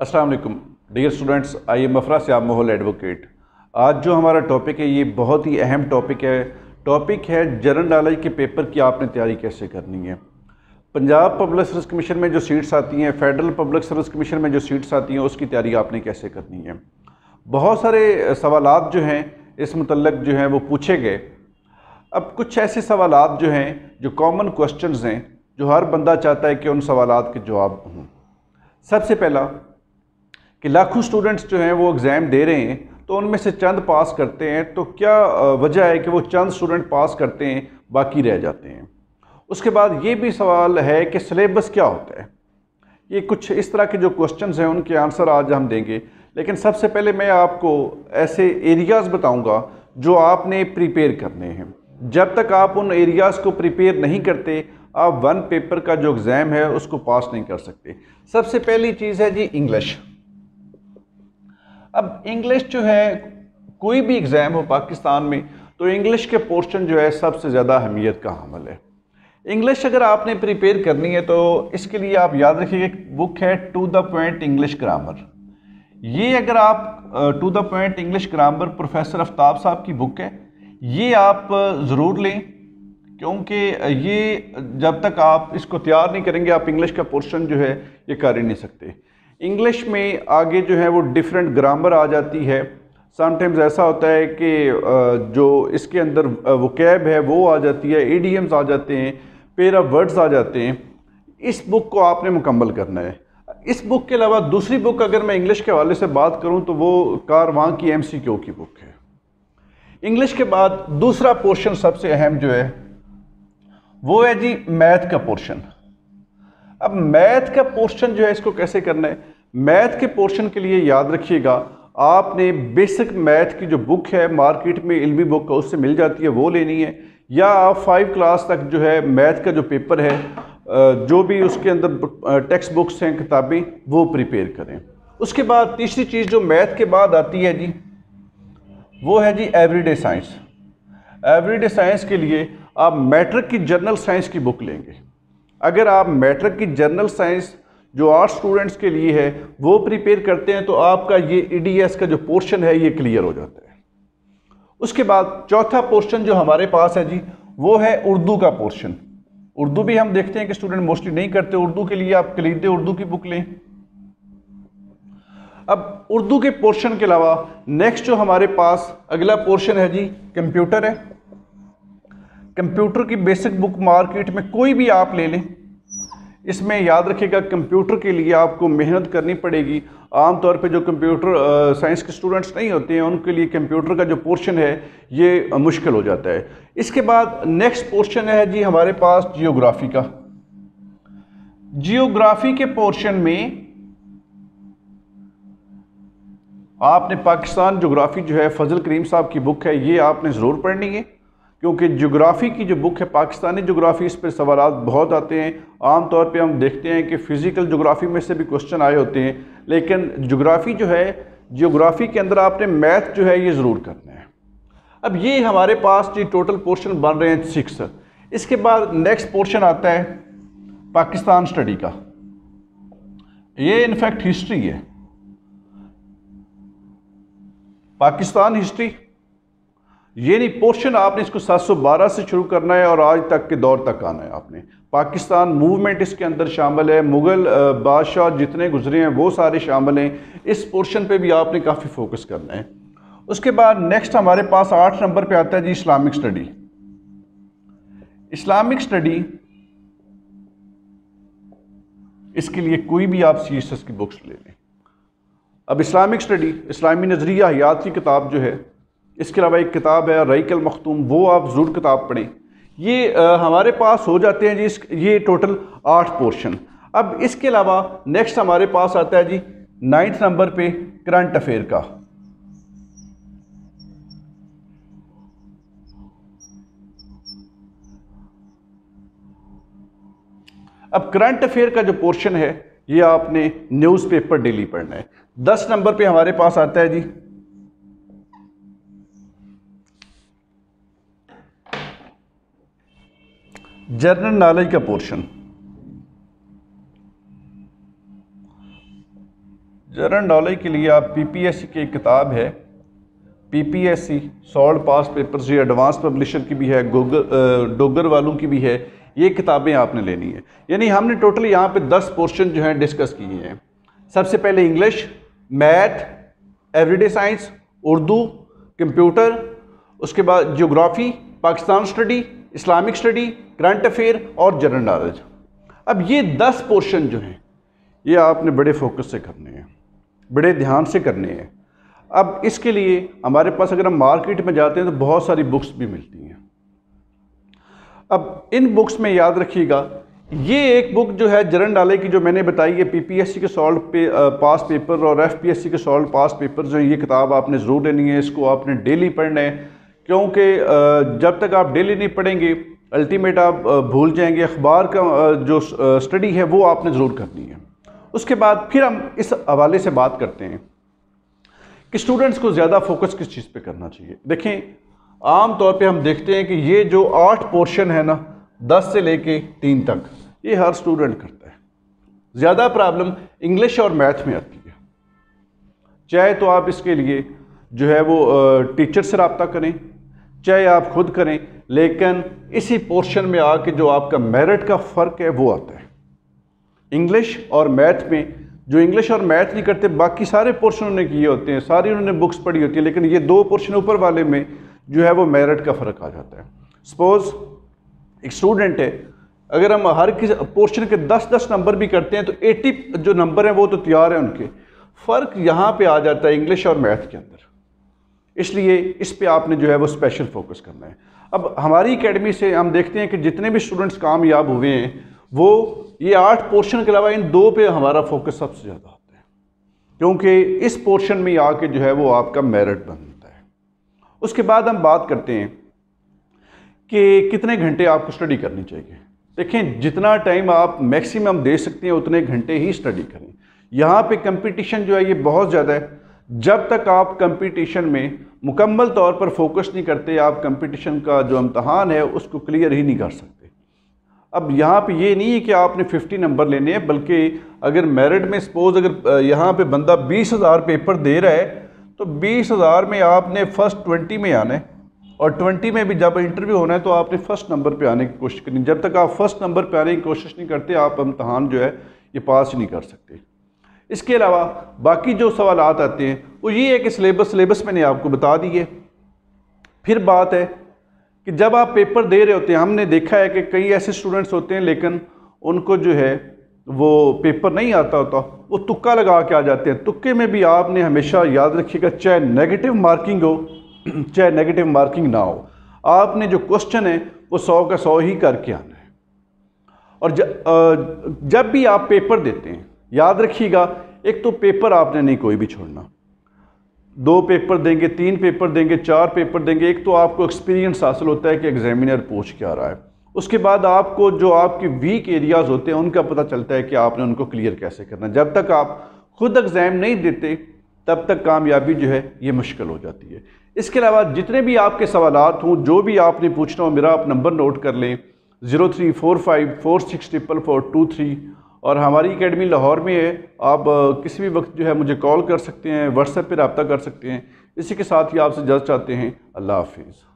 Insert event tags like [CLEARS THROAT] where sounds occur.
Aslam dear students I am Afra Shyam Mohal advocate आज जो हमारा टॉपिक है ये बहुत ही अहम टॉपिक है टॉपिक है जनरल नॉलेज के पेपर की आपने तैयारी कैसे करनी है पंजाब पब्लिक सर्विस कमीशन में जो सीट्स आती हैं फेडरल पब्लिक सर्विस कमीशन में जो सीट्स आती हैं उसकी तैयारी आपने कैसे करनी है बहुत सारे सवाल जो हैं इस मतलब जो हैं वो पूछे गए अब कुछ ऐसे सवाल जो हैं जो कॉमन क्वेश्चन हैं जो हर बंदा चाहता है कि उन सवाल के जवाब हों सबसे पहला कि लाखों स्टूडेंट्स जो हैं वो एग्ज़ाम दे रहे हैं तो उनमें से चंद पास करते हैं तो क्या वजह है कि वो चंद स्टूडेंट पास करते हैं बाकी रह जाते हैं उसके बाद ये भी सवाल है कि सलेबस क्या होता है ये कुछ इस तरह के जो क्वेश्चन हैं उनके आंसर आज हम देंगे लेकिन सबसे पहले मैं आपको ऐसे एरियाज़ बताऊँगा जो आपने प्रिपेयर करने हैं जब तक आप उन एरियाज़ को प्रिपेयर नहीं करते आप वन पेपर का जो एग्ज़ाम है उसको पास नहीं कर सकते सबसे पहली चीज़ है जी इंग्लिश अब इंग्लिश जो है कोई भी एग्ज़ाम हो पाकिस्तान में तो इंग्लिश के पोर्शन जो है सबसे ज़्यादा अहमियत का हमल है इंग्लिश अगर आपने प्रिपेयर करनी है तो इसके लिए आप याद रखिए बुक है to the point English grammar ये अगर आप to the point English grammar professor Aftab साहब की बुक है ये आप ज़रूर लें क्योंकि ये जब तक आप इसको तैयार नहीं करेंगे आप इंग्लिश का पोर्शन जो है ये कर ही नहीं सकते इंग्लिश में आगे जो है वो डिफरेंट ग्रामर आ जाती है समटाइम्स ऐसा होता है कि जो इसके अंदर वकैब है वो आ जाती है ईडीएम्स आ जाते हैं पेरा वर्ड्स आ जाते हैं इस बुक को आपने मुकम्मल करना है इस बुक के अलावा दूसरी बुक अगर मैं इंग्लिश के हवाले से बात करूं तो वो कारवां की एम सी की बुक है इंग्लिश के बाद दूसरा पोर्शन सबसे अहम जो है वो है जी मैथ का पोर्शन अब मैथ का पोर्शन जो है इसको कैसे करना है मैथ के पोर्शन के लिए याद रखिएगा आपने बेसिक मैथ की जो बुक है मार्केट में इलमी बुक का उससे मिल जाती है वो लेनी है या आप फाइव क्लास तक जो है मैथ का जो पेपर है जो भी उसके अंदर टेक्स्ट बुक्स हैं किताबें वो प्रिपेयर करें उसके बाद तीसरी चीज़ जो मैथ के बाद आती है जी वो है जी एवरीडे साइंस एवरीडे साइंस के लिए आप मैट्रिक की जनरल साइंस की बुक लेंगे अगर आप मैट्रिक की जनरल साइंस जो आर्ट्स स्टूडेंट्स के लिए है वो प्रिपेयर करते हैं तो आपका ये ई e का जो पोर्शन है ये क्लियर हो जाता है उसके बाद चौथा पोर्शन जो हमारे पास है जी वो है उर्दू का पोर्शन उर्दू भी हम देखते हैं कि स्टूडेंट मोस्टली नहीं करते उर्दू के लिए आप खरीदते उर्दू की बुक लें अब उर्दू के पोर्शन के अलावा नेक्स्ट जो हमारे पास अगला पोर्शन है जी कंप्यूटर है कंप्यूटर की बेसिक बुक मार्केट में कोई भी आप ले लें इसमें याद रखिएगा कंप्यूटर के लिए आपको मेहनत करनी पड़ेगी आमतौर पे जो कंप्यूटर साइंस के स्टूडेंट्स नहीं होते हैं उनके लिए कंप्यूटर का जो पोर्शन है ये मुश्किल हो जाता है इसके बाद नेक्स्ट पोर्शन है जी हमारे पास जियोग्राफी का जियोग्राफी के पोर्शन में आपने पाकिस्तान जोग्राफी जो है फजल करीम साहब की बुक है ये आपने ज़रूर पढ़नी है क्योंकि जोग्राफ़ी की जो बुक है पाकिस्तानी जोग्राफ़ी इस पर सवाल बहुत आते हैं आम तौर पर हम देखते हैं कि फ़िज़िकल जोग्राफ़ी में से भी क्वेश्चन आए होते हैं लेकिन जोग्राफ़ी जो है जोग्राफ़ी के अंदर आपने मैथ जो है ये ज़रूर करना है अब ये हमारे पास जी टोटल पोर्शन बन रहे हैं सिक्स इसके बाद नेक्स्ट पोर्शन आता है पाकिस्तान स्टडी का ये इनफैक्ट हिस्ट्री है पाकिस्तान हिस्ट्री यानी पोर्शन आपने इसको 712 से शुरू करना है और आज तक के दौर तक आना है आपने पाकिस्तान मूवमेंट इसके अंदर शामिल है मुग़ल बादशाह जितने गुजरे हैं वो सारे शामिल हैं इस पोर्शन पे भी आपने काफ़ी फोकस करना है उसके बाद नेक्स्ट हमारे पास आठ नंबर पे आता है जी इस्लामिक स्टडी इस्लामिक स्टडी इसके लिए कोई भी आप सी की बुक्स ले लें अब इस्लामिक स्टडी इस्लामी नज़रिया हयात की किताब जो है इसके अलावा एक किताब है रईकल मखतूम वो आप ज़रूर किताब पढ़ें ये आ, हमारे पास हो जाते हैं जी इस ये टोटल आठ पोर्शन अब इसके अलावा नेक्स्ट हमारे पास आता है जी नाइन्थ नंबर पे करंट अफेयर का अब करंट अफेयर का जो पोर्शन है ये आपने न्यूज़पेपर डेली पढ़ना है दस नंबर पे हमारे पास आता है जी जनरल नॉलेज का पोर्शन जनरल नॉलेज के लिए आप पीपीएससी की एक किताब है पीपीएससी सॉल्ड पास पेपर्स ये एडवांस पब्लिशर की भी है गूगल डोगर वालों की भी है ये किताबें आपने लेनी है यानी हमने टोटल यहाँ पे दस पोर्शन जो हैं डिस्कस किए हैं सबसे पहले English math everyday science Urdu computer उसके बाद geography Pakistan study Islamic study current affair और जनरल नॉलेज अब ये दस पोर्शन जो हैं ये आपने बड़े फोकस से करने हैं बड़े ध्यान से करने हैं अब इसके लिए हमारे पास अगर हम मार्केट में जाते हैं तो बहुत सारी बुक्स भी मिलती हैं अब इन बुक्स में याद रखिएगा ये एक बुक जो है जरन डाले की जो मैंने बताई है पीपीएससी के सॉल्व पे, पास पेपर और एफपीएससी के सॉल्व पास पेपर जो ये किताब आपने ज़रूर लेनी है इसको आपने डेली पढ़ना है क्योंकि जब तक आप डेली नहीं पढ़ेंगे अल्टीमेट आप भूल जाएंगे अखबार का जो स्टडी है वो आपने ज़रूर करनी है उसके बाद फिर हम इस हवाले से बात करते हैं कि स्टूडेंट्स को ज़्यादा फोकस किस चीज़ पे करना चाहिए देखें आम तौर पे हम देखते हैं कि ये जो आठ पोर्शन है ना दस से लेके तीन तक ये हर स्टूडेंट करता है ज़्यादा प्रॉब्लम इंग्लिश और मैथ में आती है चाहे तो आप इसके लिए जो है वो टीचर से रबता करें चाहे आप खुद करें लेकिन इसी पोर्शन में आके जो आपका मेरिट का फ़र्क है वो आता है इंग्लिश और मैथ में जो इंग्लिश और मैथ नहीं करते बाकी सारे पोर्शन उन्होंने किए होते हैं सारी उन्होंने बुक्स पढ़ी होती है लेकिन ये दो पोर्शन ऊपर वाले में जो है वो मेरिट का फ़र्क आ जाता है सपोज़ एक स्टूडेंट है अगर हम हर किसी पोर्शन के दस दस नंबर भी करते हैं तो एटी जो नंबर हैं वो तो तैयार हैं उनके फ़र्क यहाँ पर आ जाता है इंग्लिश और मैथ के अंदर इसलिए इस पर आपने जो है वो स्पेशल फोकस करना है अब हमारी अकेडमी से हम देखते हैं कि जितने भी स्टूडेंट्स कामयाब हुए हैं वो ये आठ पोर्शन के अलावा इन दो पे हमारा फोकस सबसे ज़्यादा होता है क्योंकि इस पोर्शन में आके जो है वो आपका मेरिट बनता है उसके बाद हम बात करते हैं कि कितने घंटे आपको स्टडी करनी चाहिए देखें जितना टाइम आप मैक्सिमम दे सकते हैं उतने घंटे ही स्टडी करें यहाँ पे कंपटीशन जो है ये बहुत ज़्यादा है जब तक आप कंपटीशन में मुकम्मल तौर पर फोकस नहीं करते आप कंपटीशन का जो इम्तहान है उसको क्लियर ही नहीं कर सकते अब यहाँ पे ये नहीं है कि आपने 50 नंबर लेने हैं बल्कि अगर मेरिट में सपोज़ अगर यहाँ पे बंदा बीस हज़ार पेपर दे रहा है तो बीस हज़ार में आपने फ़र्स्ट ट्वेंटी में आना है और ट्वेंटी में भी जब इंटरव्यू होना है तो आपने फ़र्स्ट नंबर पर आने की कोशिश करनी जब तक आप फर्स्ट नंबर पर आने की कोशिश नहीं करते आप इम्तहान जो है ये पास ही नहीं कर सकते इसके अलावा बाकी जो सवाल आते हैं वो ये है कि सिलेबस सिलेबस मैंने आपको बता दिए फिर बात है कि जब आप पेपर दे रहे होते हैं हमने देखा है कि कई ऐसे स्टूडेंट्स होते हैं लेकिन उनको जो है वो पेपर नहीं आता होता वो तुक्का लगा के आ जाते हैं तुक्के में भी आपने हमेशा याद रखिएगा चाहे नेगेटिव मार्किंग हो [CLEARS THROAT] चाहे नेगेटिव मार्किंग ना हो आपने जो क्वेश्चन है वो सौ का सौ ही करके आना है और जब भी आप पेपर देते हैं याद रखिएगा एक तो पेपर आपने नहीं कोई भी छोड़ना दो पेपर देंगे तीन पेपर देंगे चार पेपर देंगे एक तो आपको एक्सपीरियंस हासिल होता है कि एग्जामिनर पूछ क्या रहा है उसके बाद आपको जो आपके वीक एरियाज़ होते हैं उनका पता चलता है कि आपने उनको क्लियर कैसे करना जब तक आप खुद एग्ज़ाम नहीं देते तब तक कामयाबी जो है ये मुश्किल हो जाती है इसके अलावा जितने भी आपके सवाल हों जो भी आपने पूछना हो मेरा आप नंबर नोट कर लें zero three four five four six triple four two three और हमारी एकेडमी लाहौर में है आप किसी भी वक्त जो है मुझे कॉल कर सकते हैं व्हाट्सएप पर रबता कर सकते हैं इसी के साथ ही आपसे जज चाहते हैं अल्लाह हाफिज़